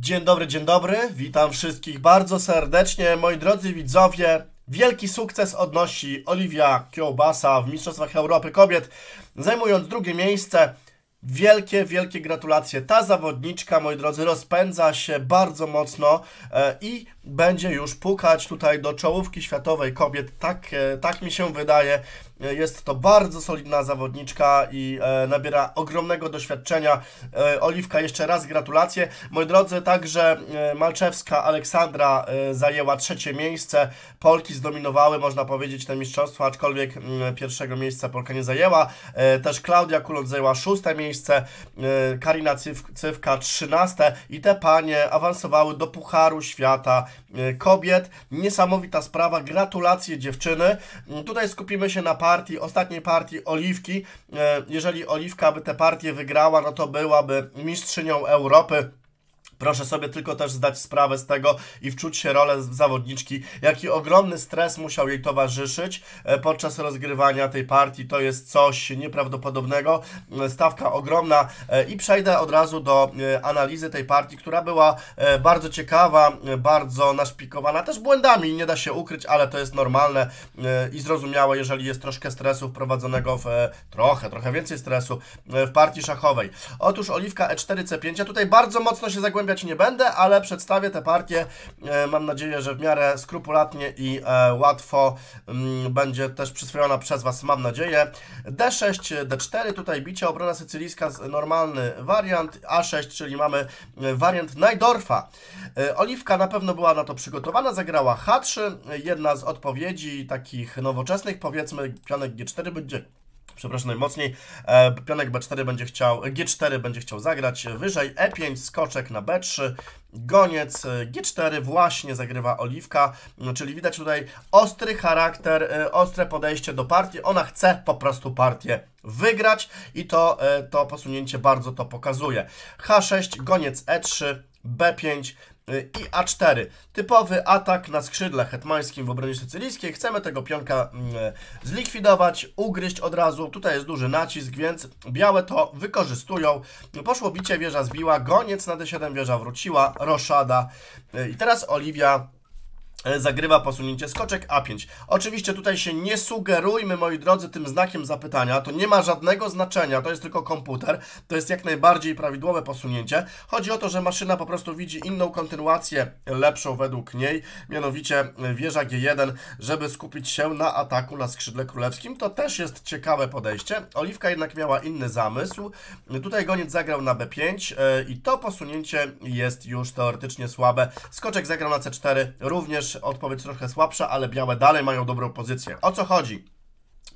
Dzień dobry, dzień dobry. Witam wszystkich bardzo serdecznie. Moi drodzy widzowie, wielki sukces odnosi Olivia Kiełbasa w Mistrzostwach Europy Kobiet, zajmując drugie miejsce. Wielkie, wielkie gratulacje. Ta zawodniczka, moi drodzy, rozpędza się bardzo mocno e, i będzie już pukać tutaj do czołówki światowej kobiet. Tak, e, tak mi się wydaje. E, jest to bardzo solidna zawodniczka i e, nabiera ogromnego doświadczenia. E, Oliwka, jeszcze raz gratulacje. Moi drodzy, także Malczewska Aleksandra zajęła trzecie miejsce. Polki zdominowały, można powiedzieć, te mistrzostwo, aczkolwiek mm, pierwszego miejsca Polka nie zajęła. Też Klaudia Kulot zajęła szóste miejsce, Karina Cywka trzynaste i te panie awansowały do Pucharu Świata Kobiet. Niesamowita sprawa, gratulacje dziewczyny. Mm, tutaj skupimy się na parę partii, ostatniej partii Oliwki. E, jeżeli Oliwka by tę partię wygrała, no to byłaby mistrzynią Europy. Proszę sobie tylko też zdać sprawę z tego i wczuć się rolę zawodniczki, jaki ogromny stres musiał jej towarzyszyć e, podczas rozgrywania tej partii. To jest coś nieprawdopodobnego. E, stawka ogromna e, i przejdę od razu do analizy tej partii, która była bardzo ciekawa, bardzo naszpikowana, też błędami, nie da się ukryć, ale to jest normalne i zrozumiałe, jeżeli jest troszkę stresu wprowadzonego w trochę, trochę więcej stresu w partii szachowej. Otóż oliwka E4, C5, ja tutaj bardzo mocno się zagłębiam zagłębiać nie będę, ale przedstawię te partie, e, mam nadzieję, że w miarę skrupulatnie i e, łatwo mm, będzie też przyswojona przez Was, mam nadzieję. D6, D4, tutaj bicie, obrona sycylijska, normalny wariant, A6, czyli mamy e, wariant Najdorfa. Oliwka na pewno była na to przygotowana, zagrała H3, jedna z odpowiedzi takich nowoczesnych, powiedzmy, pionek G4 będzie przepraszam najmocniej, e, pionek B4 będzie chciał, G4 będzie chciał zagrać wyżej, E5, skoczek na B3, goniec, e, G4 właśnie zagrywa oliwka, no, czyli widać tutaj ostry charakter, e, ostre podejście do partii, ona chce po prostu partię wygrać i to, to posunięcie bardzo to pokazuje. H6, goniec E3, B5, Y, i A4. Typowy atak na skrzydle hetmańskim w obronie sycylijskiej. Chcemy tego pionka mm, e, zlikwidować, ugryźć od razu. Tutaj jest duży nacisk, więc białe to wykorzystują. Poszło bicie, wieża zbiła, goniec na D7, wieża wróciła, roszada. Y, I teraz Oliwia E, zagrywa posunięcie skoczek A5. Oczywiście tutaj się nie sugerujmy, moi drodzy, tym znakiem zapytania, to nie ma żadnego znaczenia, to jest tylko komputer, to jest jak najbardziej prawidłowe posunięcie. Chodzi o to, że maszyna po prostu widzi inną kontynuację, lepszą według niej, mianowicie e, wieża G1, żeby skupić się na ataku na skrzydle królewskim, to też jest ciekawe podejście. Oliwka jednak miała inny zamysł, tutaj goniec zagrał na B5 e, i to posunięcie jest już teoretycznie słabe. Skoczek zagrał na C4, również odpowiedź trochę słabsza, ale białe dalej mają dobrą pozycję. O co chodzi?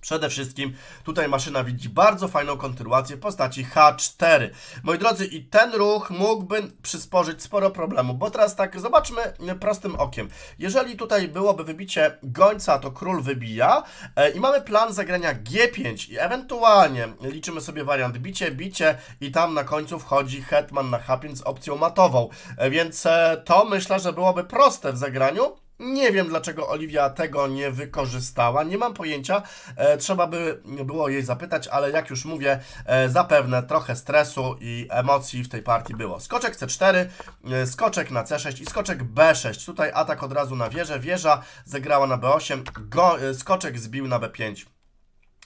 Przede wszystkim tutaj maszyna widzi bardzo fajną kontynuację w postaci H4. Moi drodzy, i ten ruch mógłby przysporzyć sporo problemu, bo teraz tak, zobaczmy prostym okiem. Jeżeli tutaj byłoby wybicie gońca, to król wybija e, i mamy plan zagrania G5 i ewentualnie liczymy sobie wariant bicie, bicie i tam na końcu wchodzi hetman na H5 z opcją matową, e, więc e, to myślę, że byłoby proste w zagraniu nie wiem, dlaczego Oliwia tego nie wykorzystała. Nie mam pojęcia. E, trzeba by było jej zapytać, ale jak już mówię, e, zapewne trochę stresu i emocji w tej partii było. Skoczek C4, e, skoczek na C6 i skoczek B6. Tutaj atak od razu na wieżę. Wieża zegrała na B8, go, e, skoczek zbił na B5.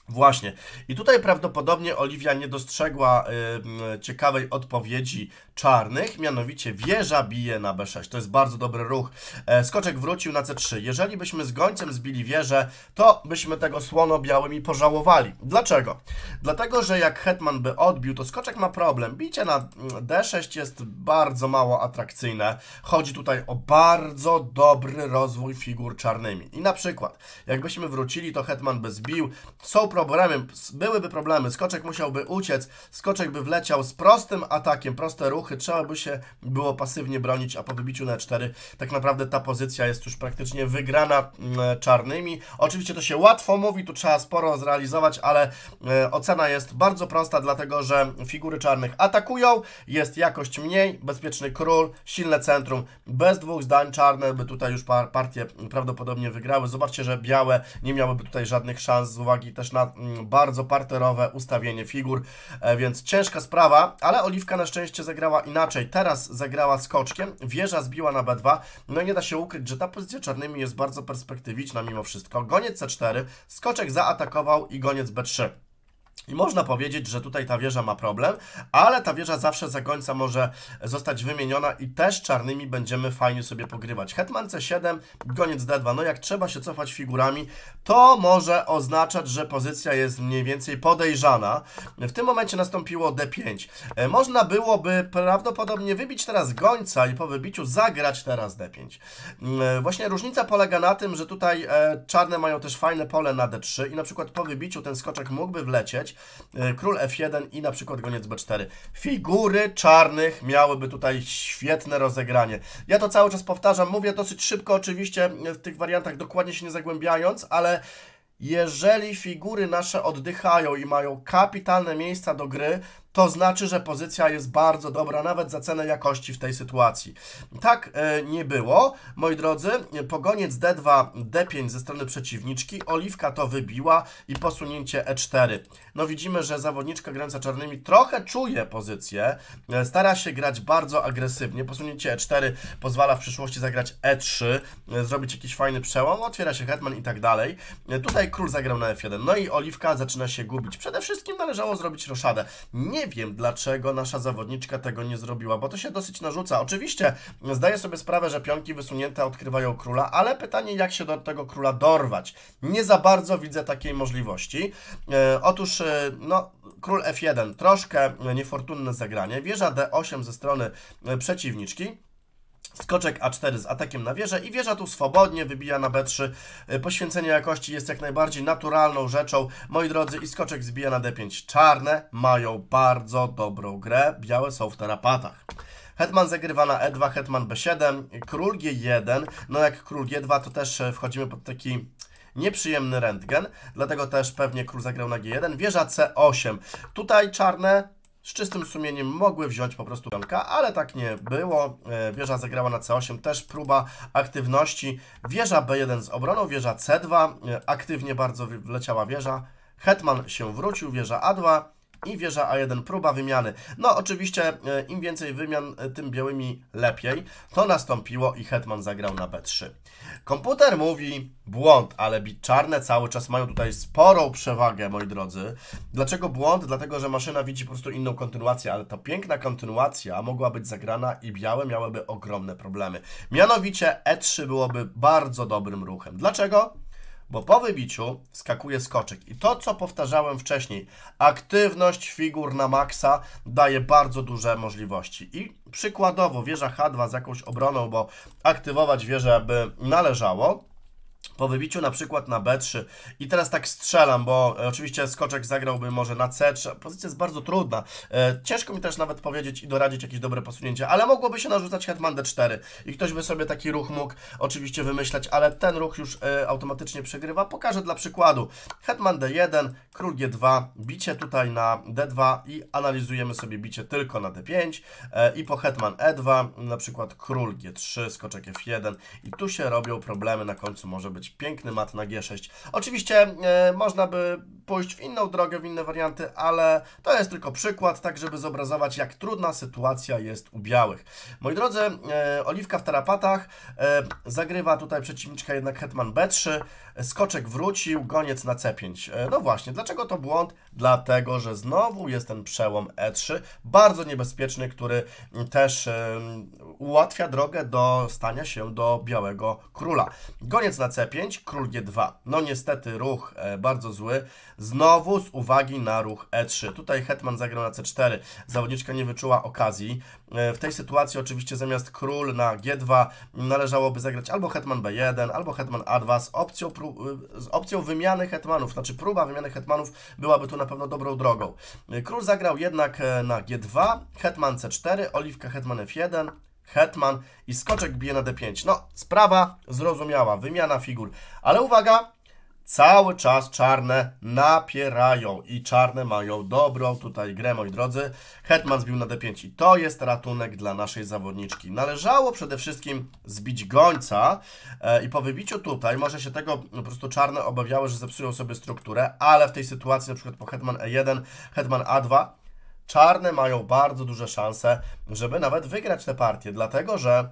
Właśnie. I tutaj prawdopodobnie Oliwia nie dostrzegła y, ciekawej odpowiedzi czarnych, mianowicie wieża bije na B6. To jest bardzo dobry ruch. E, skoczek wrócił na C3. Jeżeli byśmy z gońcem zbili wieżę, to byśmy tego słono-białymi pożałowali. Dlaczego? Dlatego, że jak hetman by odbił, to skoczek ma problem. Bicie na mm, D6 jest bardzo mało atrakcyjne. Chodzi tutaj o bardzo dobry rozwój figur czarnymi. I na przykład, jakbyśmy wrócili, to hetman by zbił. Są problemem, byłyby problemy, skoczek musiałby uciec, skoczek by wleciał z prostym atakiem, proste ruchy, trzeba by się było pasywnie bronić, a po wybiciu na 4 e tak naprawdę ta pozycja jest już praktycznie wygrana mm, e, czarnymi. Oczywiście to się łatwo mówi, tu trzeba sporo zrealizować, ale e, ocena jest bardzo prosta, dlatego że figury czarnych atakują, jest jakość mniej, bezpieczny król, silne centrum, bez dwóch zdań czarne by tutaj już partie prawdopodobnie wygrały. Zobaczcie, że białe nie miałyby tutaj żadnych szans z uwagi też na Mm, bardzo parterowe ustawienie figur, e, więc ciężka sprawa, ale Oliwka na szczęście zagrała inaczej. Teraz zagrała skoczkiem, wieża zbiła na B2, no i nie da się ukryć, że ta pozycja czarnymi jest bardzo perspektywiczna mimo wszystko. Goniec C4, skoczek zaatakował i goniec B3. I można powiedzieć, że tutaj ta wieża ma problem, ale ta wieża zawsze za końca może zostać wymieniona i też czarnymi będziemy fajnie sobie pogrywać. Hetman C7, goniec D2. No jak trzeba się cofać figurami, to może oznaczać, że pozycja jest mniej więcej podejrzana. W tym momencie nastąpiło D5. E, można byłoby prawdopodobnie wybić teraz gońca i po wybiciu zagrać teraz D5. Mm, e, właśnie różnica polega na tym, że tutaj e, czarne mają też fajne pole na D3 i na przykład po wybiciu ten skoczek mógłby wlecieć, widzieć. E, Król F1 i na przykład goniec B4. Figury czarnych miałyby tutaj świetne rozegranie. Ja to cały czas powtarzam, mówię dosyć szybko oczywiście e, w tych wariantach, dokładnie się nie zagłębiając, ale jeżeli figury nasze oddychają i mają kapitalne miejsca do gry, to znaczy, że pozycja jest bardzo dobra, nawet za cenę jakości w tej sytuacji. Tak e, nie było, moi drodzy. Pogoniec D2, D5 ze strony przeciwniczki, Oliwka to wybiła i posunięcie E4. No widzimy, że zawodniczka grająca czarnymi trochę czuje pozycję, e, stara się grać bardzo agresywnie. Posunięcie E4 pozwala w przyszłości zagrać E3, e, zrobić jakiś fajny przełom, otwiera się hetman i tak dalej. Tutaj król zagrał na F1, no i Oliwka zaczyna się gubić. Przede wszystkim należało zrobić roszadę. Nie nie wiem, dlaczego nasza zawodniczka tego nie zrobiła, bo to się dosyć narzuca. Oczywiście zdaję sobie sprawę, że pionki wysunięte odkrywają króla, ale pytanie, jak się do tego króla dorwać. Nie za bardzo widzę takiej możliwości. E, otóż, e, no, król F1, troszkę niefortunne zagranie, wieża D8 ze strony e, przeciwniczki. Skoczek A4 z atakiem na wieżę i wieża tu swobodnie wybija na B3. E, poświęcenie jakości jest jak najbardziej naturalną rzeczą. Moi drodzy, i skoczek zbija na D5. Czarne mają bardzo dobrą grę, białe są w tarapatach. Hetman zagrywa na E2, Hetman B7, Król G1. No jak Król G2 to też e, wchodzimy pod taki nieprzyjemny rentgen, dlatego też pewnie Król zagrał na G1. Wieża C8. Tutaj czarne z czystym sumieniem mogły wziąć po prostu pionka, ale tak nie było. E, wieża zagrała na C8, też próba aktywności. Wieża B1 z obroną, wieża C2, e, aktywnie bardzo wleciała wieża. Hetman się wrócił, wieża A2, i wieża A1, próba wymiany. No oczywiście e, im więcej wymian, e, tym białymi lepiej. To nastąpiło i Hetman zagrał na B3. Komputer mówi błąd, ale bit czarne cały czas mają tutaj sporą przewagę, moi drodzy. Dlaczego błąd? Dlatego, że maszyna widzi po prostu inną kontynuację, ale ta piękna kontynuacja mogła być zagrana i białe miałyby ogromne problemy. Mianowicie E3 byłoby bardzo dobrym ruchem. Dlaczego? bo po wybiciu skakuje skoczek. I to, co powtarzałem wcześniej, aktywność figur na maksa daje bardzo duże możliwości. I przykładowo wieża H2 z jakąś obroną, bo aktywować wieżę by należało, po wybiciu na przykład na B3 i teraz tak strzelam, bo e, oczywiście skoczek zagrałby może na C3, pozycja jest bardzo trudna, e, ciężko mi też nawet powiedzieć i doradzić jakieś dobre posunięcie, ale mogłoby się narzucać hetman D4 i ktoś by sobie taki ruch mógł oczywiście wymyślać, ale ten ruch już e, automatycznie przegrywa, pokażę dla przykładu, hetman D1, król G2, bicie tutaj na D2 i analizujemy sobie bicie tylko na D5 i po hetman E2, na przykład król G3, skoczek F1 i tu się robią problemy, na końcu może być piękny mat na G6. Oczywiście e, można by pójść w inną drogę, w inne warianty, ale to jest tylko przykład, tak żeby zobrazować, jak trudna sytuacja jest u białych. Moi drodzy, e, Oliwka w tarapatach e, zagrywa tutaj przeciwniczka jednak hetman B3, skoczek wrócił, goniec na C5. E, no właśnie, dlaczego to błąd? dlatego że znowu jest ten przełom E3, bardzo niebezpieczny, który też ułatwia drogę do stania się do białego króla. Goniec na C5, król G2. No niestety ruch e, bardzo zły, znowu z uwagi na ruch E3. Tutaj hetman zagrał na C4, zawodniczka nie wyczuła okazji. E, w tej sytuacji oczywiście zamiast król na G2 należałoby zagrać albo hetman B1, albo hetman A2 z opcją, z opcją wymiany hetmanów, znaczy próba wymiany hetmanów byłaby tu na na pewno dobrą drogą. Król zagrał jednak e, na G2, hetman C4, oliwka hetman F1, hetman i skoczek bije na D5. No, sprawa zrozumiała, wymiana figur. Ale uwaga, cały czas czarne napierają i czarne mają dobrą tutaj grę, moi drodzy. Hetman zbił na D5 i to jest ratunek dla naszej zawodniczki. Należało przede wszystkim zbić gońca e, i po wybiciu tutaj może się tego po prostu czarne obawiały, że zepsują sobie strukturę, ale w tej sytuacji na przykład po Hetman E1, Hetman A2 czarne mają bardzo duże szanse, żeby nawet wygrać tę partię, dlatego że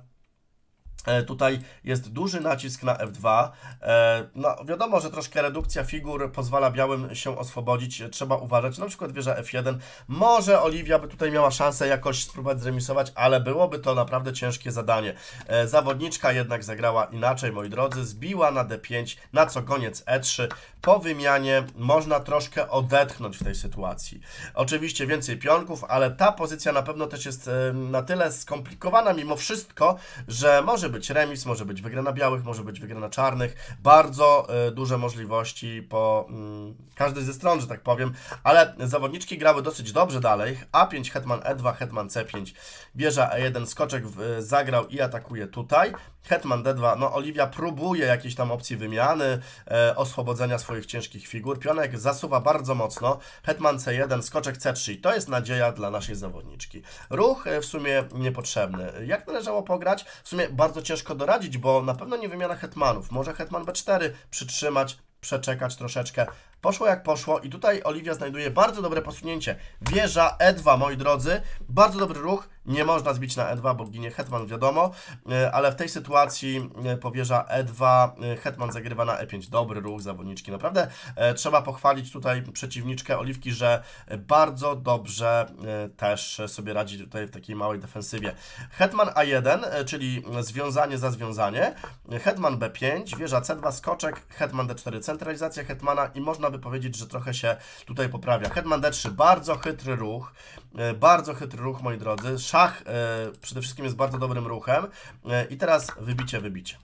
E, tutaj jest duży nacisk na F2. E, no, wiadomo, że troszkę redukcja figur pozwala białym się oswobodzić, trzeba uważać. Na przykład wieża F1. Może Oliwia by tutaj miała szansę jakoś spróbować zremisować, ale byłoby to naprawdę ciężkie zadanie. E, zawodniczka jednak zagrała inaczej, moi drodzy. Zbiła na D5, na co koniec E3. Po wymianie można troszkę odetchnąć w tej sytuacji. Oczywiście więcej pionków, ale ta pozycja na pewno też jest na tyle skomplikowana mimo wszystko, że może być remis, może być wygrana białych, może być wygrana czarnych. Bardzo e, duże możliwości po mm, każdej ze stron, że tak powiem. Ale zawodniczki grały dosyć dobrze dalej. A5, hetman E2, hetman C5, wieża E1, skoczek w, e, zagrał i atakuje tutaj. Hetman D2, no Oliwia próbuje jakiejś tam opcji wymiany, e, oswobodzenia swoich ciężkich figur. Pionek zasuwa bardzo mocno. Hetman C1, skoczek C3. I to jest nadzieja dla naszej zawodniczki. Ruch e, w sumie niepotrzebny. Jak należało pograć? W sumie bardzo ciężko doradzić, bo na pewno nie wymiana hetmanów. Może hetman B4 przytrzymać, przeczekać troszeczkę, Poszło jak poszło i tutaj Oliwia znajduje bardzo dobre posunięcie. Wieża E2, moi drodzy. Bardzo dobry ruch. Nie można zbić na E2, bo ginie hetman, wiadomo. E, ale w tej sytuacji e, powieża E2, e, hetman zagrywa na E5. Dobry ruch zawodniczki. Naprawdę trzeba pochwalić tutaj przeciwniczkę Oliwki, że bardzo dobrze też sobie radzi tutaj w takiej małej defensywie. Hetman A1, czyli związanie za związanie. Hetman B5, wieża C2, skoczek, hetman D4, centralizacja hetmana i można by powiedzieć, że trochę się tutaj poprawia. Hetman D3, bardzo chytry ruch, e, bardzo chytry ruch, moi drodzy. Szach e, przede wszystkim jest bardzo dobrym ruchem e, i teraz wybicie, wybicie.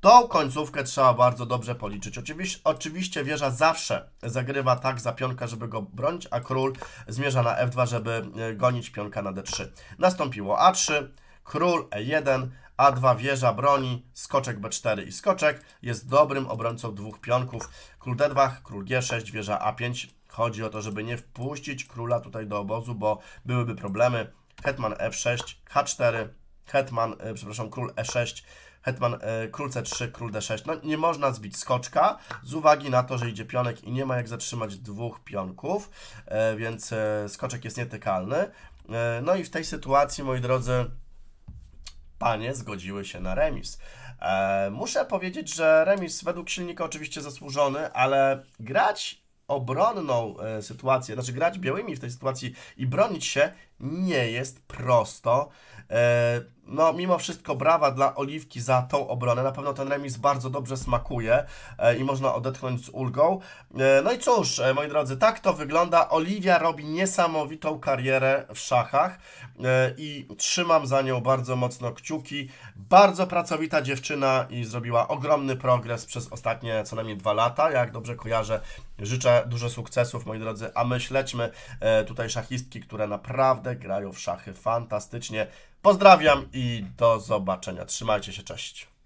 Tą końcówkę trzeba bardzo dobrze policzyć. Oczywiście, oczywiście wieża zawsze zagrywa tak za pionka, żeby go bronić, a król zmierza na f2, żeby gonić pionka na d3. Nastąpiło a3, król e1, a2 wieża broni, skoczek B4 i skoczek. Jest dobrym obrońcą dwóch pionków. Król D2, król G6, wieża A5. Chodzi o to, żeby nie wpuścić króla tutaj do obozu, bo byłyby problemy. Hetman F6, H4, Hetman, e, przepraszam, król E6, Hetman e, król C3, król D6. No nie można zbić skoczka z uwagi na to, że idzie pionek i nie ma jak zatrzymać dwóch pionków, e, więc e, skoczek jest nietykalny. E, no i w tej sytuacji, moi drodzy, panie zgodziły się na remis. E, muszę powiedzieć, że remis według silnika oczywiście zasłużony, ale grać obronną e, sytuację, znaczy grać białymi w tej sytuacji i bronić się nie jest prosto. E, no, mimo wszystko brawa dla Oliwki za tą obronę. Na pewno ten remis bardzo dobrze smakuje e, i można odetchnąć z ulgą. E, no i cóż, moi drodzy, tak to wygląda. Oliwia robi niesamowitą karierę w szachach i trzymam za nią bardzo mocno kciuki. Bardzo pracowita dziewczyna i zrobiła ogromny progres przez ostatnie co najmniej dwa lata. Jak dobrze kojarzę, życzę dużo sukcesów, moi drodzy, a my śledźmy tutaj szachistki, które naprawdę naprawdę grają w szachy fantastycznie. Pozdrawiam i do zobaczenia. Trzymajcie się, cześć.